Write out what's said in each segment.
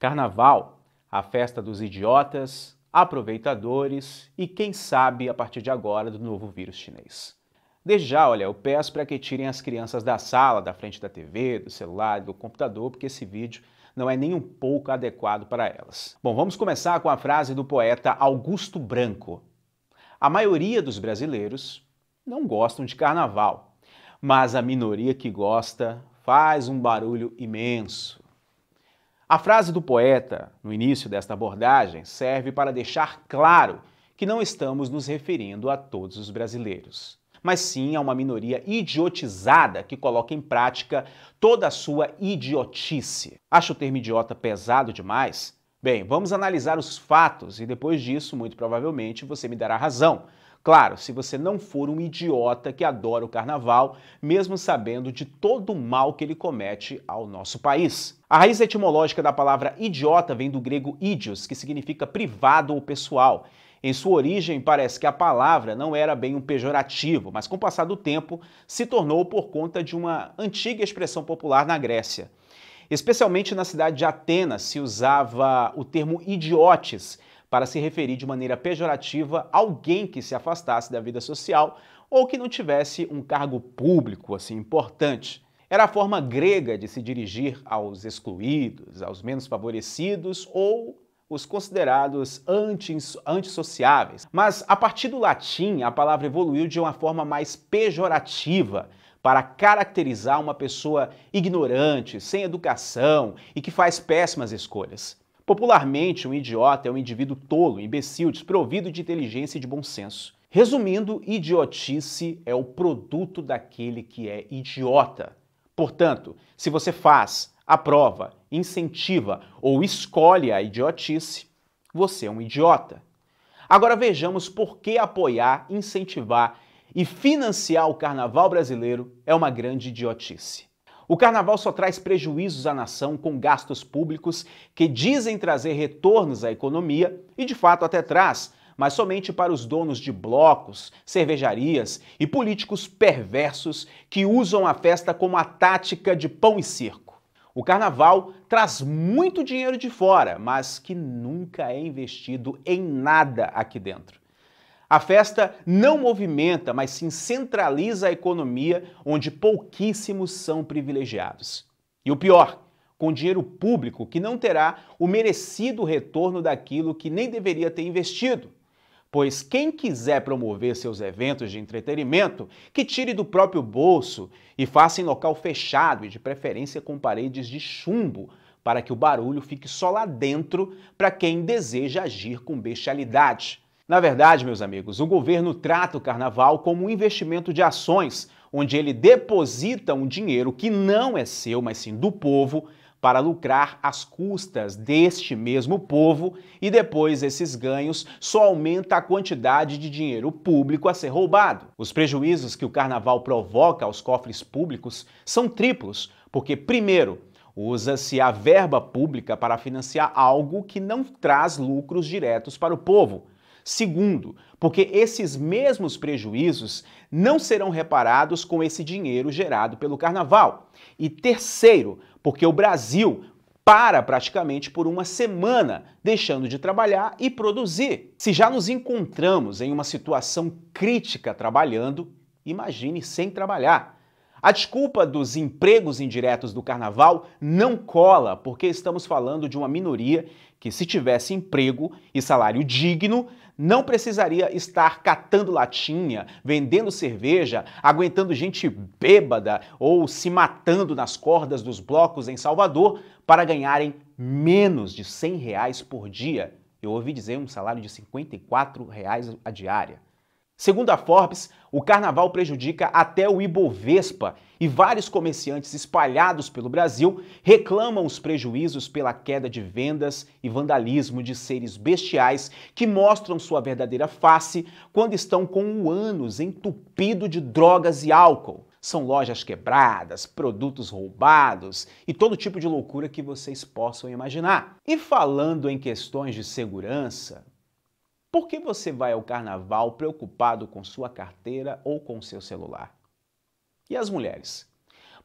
Carnaval, a festa dos idiotas, aproveitadores e, quem sabe, a partir de agora, do novo vírus chinês. Desde já, olha, eu peço para que tirem as crianças da sala, da frente da TV, do celular, do computador, porque esse vídeo não é nem um pouco adequado para elas. Bom, vamos começar com a frase do poeta Augusto Branco. A maioria dos brasileiros não gostam de carnaval, mas a minoria que gosta faz um barulho imenso a frase do poeta no início desta abordagem serve para deixar claro que não estamos nos referindo a todos os brasileiros, mas sim a uma minoria idiotizada que coloca em prática toda a sua idiotice. Acha o termo idiota pesado demais? Bem, vamos analisar os fatos e depois disso, muito provavelmente, você me dará razão Claro, se você não for um idiota que adora o carnaval, mesmo sabendo de todo o mal que ele comete ao nosso país. A raiz etimológica da palavra idiota vem do grego idios, que significa privado ou pessoal. Em sua origem, parece que a palavra não era bem um pejorativo, mas com o passar do tempo se tornou por conta de uma antiga expressão popular na Grécia. Especialmente na cidade de Atenas se usava o termo idiotes, para se referir de maneira pejorativa a alguém que se afastasse da vida social ou que não tivesse um cargo público assim importante. Era a forma grega de se dirigir aos excluídos, aos menos favorecidos ou os considerados antissociáveis. Mas a partir do latim, a palavra evoluiu de uma forma mais pejorativa para caracterizar uma pessoa ignorante, sem educação e que faz péssimas escolhas. Popularmente, um idiota é um indivíduo tolo, imbecil, desprovido de inteligência e de bom senso. Resumindo, idiotice é o produto daquele que é idiota. Portanto, se você faz, aprova, incentiva ou escolhe a idiotice, você é um idiota. Agora vejamos por que apoiar, incentivar e financiar o carnaval brasileiro é uma grande idiotice. O carnaval só traz prejuízos à nação com gastos públicos que dizem trazer retornos à economia e de fato até traz, mas somente para os donos de blocos, cervejarias e políticos perversos que usam a festa como a tática de pão e circo. O carnaval traz muito dinheiro de fora, mas que nunca é investido em nada aqui dentro. A festa não movimenta, mas sim centraliza a economia, onde pouquíssimos são privilegiados. E o pior, com dinheiro público que não terá o merecido retorno daquilo que nem deveria ter investido. Pois quem quiser promover seus eventos de entretenimento, que tire do próprio bolso e faça em local fechado e de preferência com paredes de chumbo, para que o barulho fique só lá dentro para quem deseja agir com bestialidade. Na verdade, meus amigos, o governo trata o carnaval como um investimento de ações, onde ele deposita um dinheiro que não é seu, mas sim do povo, para lucrar às custas deste mesmo povo e depois esses ganhos só aumenta a quantidade de dinheiro público a ser roubado. Os prejuízos que o carnaval provoca aos cofres públicos são triplos, porque primeiro, usa-se a verba pública para financiar algo que não traz lucros diretos para o povo. Segundo, porque esses mesmos prejuízos não serão reparados com esse dinheiro gerado pelo carnaval. E terceiro, porque o Brasil para praticamente por uma semana, deixando de trabalhar e produzir. Se já nos encontramos em uma situação crítica trabalhando, imagine sem trabalhar. A desculpa dos empregos indiretos do carnaval não cola, porque estamos falando de uma minoria que, se tivesse emprego e salário digno, não precisaria estar catando latinha, vendendo cerveja, aguentando gente bêbada ou se matando nas cordas dos blocos em Salvador para ganharem menos de 100 reais por dia. Eu ouvi dizer um salário de 54 reais a diária. Segundo a Forbes, o carnaval prejudica até o Ibovespa e vários comerciantes espalhados pelo Brasil reclamam os prejuízos pela queda de vendas e vandalismo de seres bestiais que mostram sua verdadeira face quando estão com o ânus entupido de drogas e álcool. São lojas quebradas, produtos roubados e todo tipo de loucura que vocês possam imaginar. E falando em questões de segurança, por que você vai ao carnaval preocupado com sua carteira ou com seu celular? E as mulheres?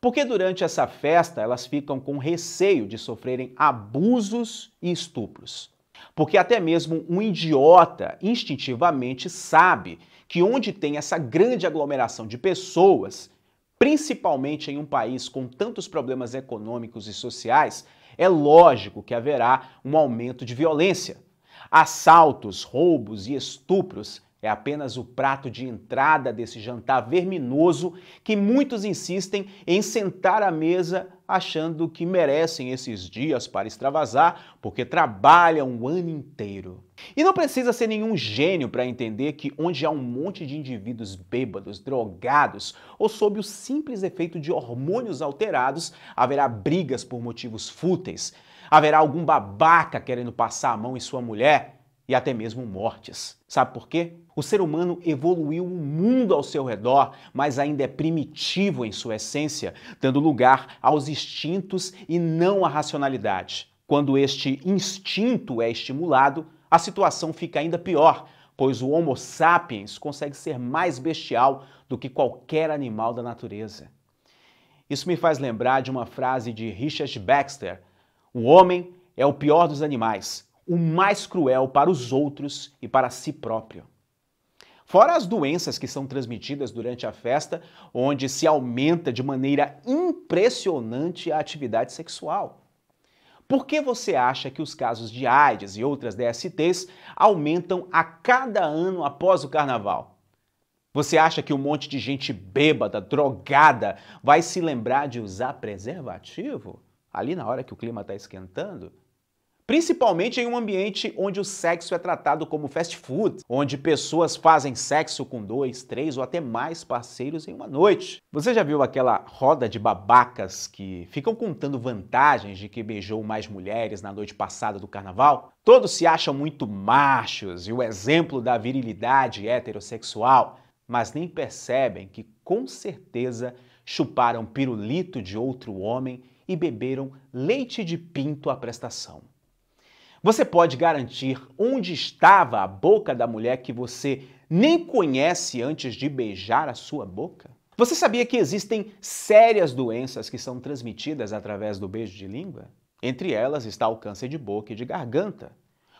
Porque durante essa festa elas ficam com receio de sofrerem abusos e estupros. Porque até mesmo um idiota instintivamente sabe que onde tem essa grande aglomeração de pessoas, principalmente em um país com tantos problemas econômicos e sociais, é lógico que haverá um aumento de violência. Assaltos, roubos e estupros é apenas o prato de entrada desse jantar verminoso que muitos insistem em sentar à mesa achando que merecem esses dias para extravasar porque trabalham o ano inteiro. E não precisa ser nenhum gênio para entender que onde há um monte de indivíduos bêbados, drogados ou sob o simples efeito de hormônios alterados, haverá brigas por motivos fúteis Haverá algum babaca querendo passar a mão em sua mulher e até mesmo mortes. Sabe por quê? O ser humano evoluiu o mundo ao seu redor, mas ainda é primitivo em sua essência, dando lugar aos instintos e não à racionalidade. Quando este instinto é estimulado, a situação fica ainda pior, pois o Homo sapiens consegue ser mais bestial do que qualquer animal da natureza. Isso me faz lembrar de uma frase de Richard Baxter, o homem é o pior dos animais, o mais cruel para os outros e para si próprio. Fora as doenças que são transmitidas durante a festa, onde se aumenta de maneira impressionante a atividade sexual. Por que você acha que os casos de AIDS e outras DSTs aumentam a cada ano após o carnaval? Você acha que um monte de gente bêbada, drogada, vai se lembrar de usar preservativo? ali na hora que o clima está esquentando, principalmente em um ambiente onde o sexo é tratado como fast food, onde pessoas fazem sexo com dois, três ou até mais parceiros em uma noite. Você já viu aquela roda de babacas que ficam contando vantagens de que beijou mais mulheres na noite passada do carnaval? Todos se acham muito machos e o exemplo da virilidade heterossexual, mas nem percebem que com certeza chuparam pirulito de outro homem e beberam leite de pinto à prestação. Você pode garantir onde estava a boca da mulher que você nem conhece antes de beijar a sua boca? Você sabia que existem sérias doenças que são transmitidas através do beijo de língua? Entre elas está o câncer de boca e de garganta,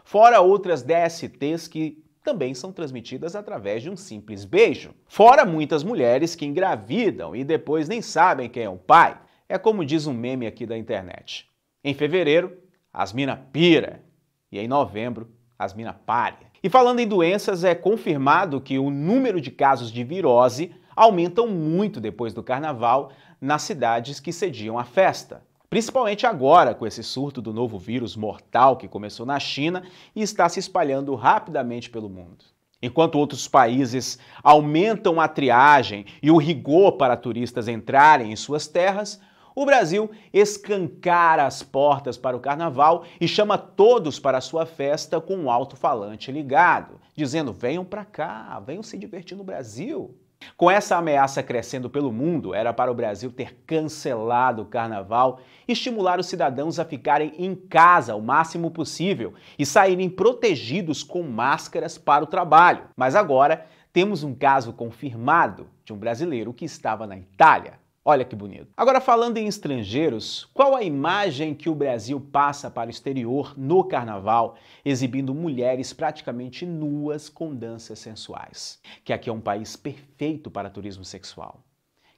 fora outras DSTs que também são transmitidas através de um simples beijo. Fora muitas mulheres que engravidam e depois nem sabem quem é o pai. É como diz um meme aqui da internet. Em fevereiro, as mina pira. E em novembro, as mina pare. E falando em doenças, é confirmado que o número de casos de virose aumentam muito depois do carnaval nas cidades que cediam a festa. Principalmente agora, com esse surto do novo vírus mortal que começou na China e está se espalhando rapidamente pelo mundo. Enquanto outros países aumentam a triagem e o rigor para turistas entrarem em suas terras, o Brasil escancara as portas para o carnaval e chama todos para a sua festa com um alto-falante ligado, dizendo: venham para cá, venham se divertir no Brasil. Com essa ameaça crescendo pelo mundo, era para o Brasil ter cancelado o carnaval, estimular os cidadãos a ficarem em casa o máximo possível e saírem protegidos com máscaras para o trabalho. Mas agora temos um caso confirmado de um brasileiro que estava na Itália Olha que bonito. Agora, falando em estrangeiros, qual a imagem que o Brasil passa para o exterior no carnaval, exibindo mulheres praticamente nuas com danças sensuais? Que aqui é um país perfeito para turismo sexual.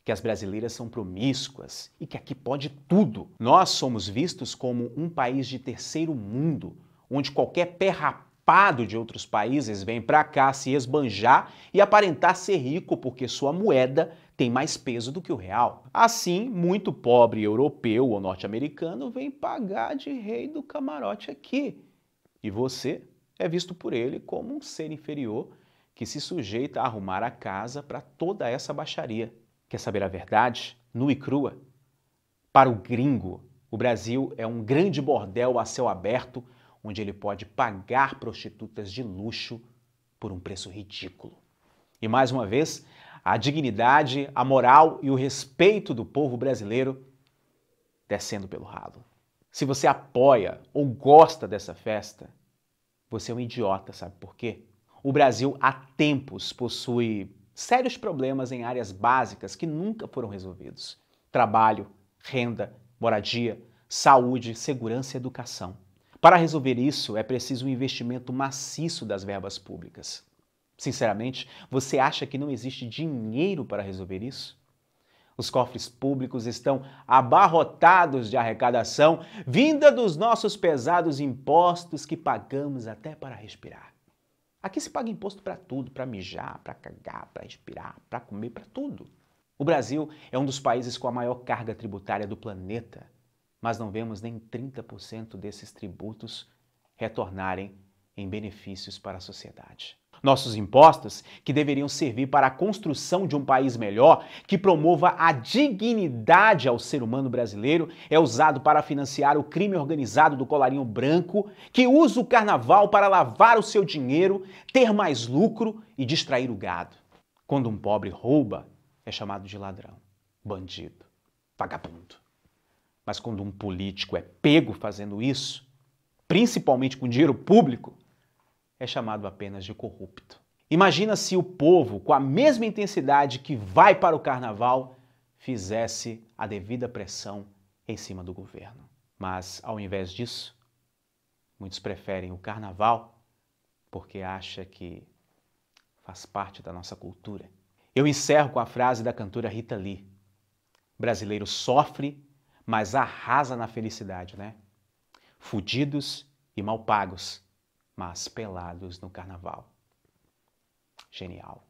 Que as brasileiras são promíscuas e que aqui pode tudo. Nós somos vistos como um país de terceiro mundo, onde qualquer pé rapado de outros países vem para cá se esbanjar e aparentar ser rico porque sua moeda tem mais peso do que o real. Assim, muito pobre europeu ou norte-americano vem pagar de rei do camarote aqui. E você é visto por ele como um ser inferior que se sujeita a arrumar a casa para toda essa baixaria. Quer saber a verdade? Nua e crua. Para o gringo, o Brasil é um grande bordel a céu aberto onde ele pode pagar prostitutas de luxo por um preço ridículo. E mais uma vez, a dignidade, a moral e o respeito do povo brasileiro descendo pelo ralo. Se você apoia ou gosta dessa festa, você é um idiota, sabe por quê? O Brasil há tempos possui sérios problemas em áreas básicas que nunca foram resolvidos: trabalho, renda, moradia, saúde, segurança e educação. Para resolver isso, é preciso um investimento maciço das verbas públicas. Sinceramente, você acha que não existe dinheiro para resolver isso? Os cofres públicos estão abarrotados de arrecadação vinda dos nossos pesados impostos que pagamos até para respirar. Aqui se paga imposto para tudo, para mijar, para cagar, para respirar, para comer, para tudo. O Brasil é um dos países com a maior carga tributária do planeta, mas não vemos nem 30% desses tributos retornarem em benefícios para a sociedade. Nossos impostos, que deveriam servir para a construção de um país melhor, que promova a dignidade ao ser humano brasileiro, é usado para financiar o crime organizado do colarinho branco, que usa o carnaval para lavar o seu dinheiro, ter mais lucro e distrair o gado. Quando um pobre rouba, é chamado de ladrão, bandido, vagabundo. Mas quando um político é pego fazendo isso, principalmente com dinheiro público, é chamado apenas de corrupto. Imagina se o povo, com a mesma intensidade que vai para o carnaval, fizesse a devida pressão em cima do governo. Mas, ao invés disso, muitos preferem o carnaval porque acha que faz parte da nossa cultura. Eu encerro com a frase da cantora Rita Lee: Brasileiro sofre, mas arrasa na felicidade, né? Fudidos e mal pagos mas pelados no carnaval. Genial.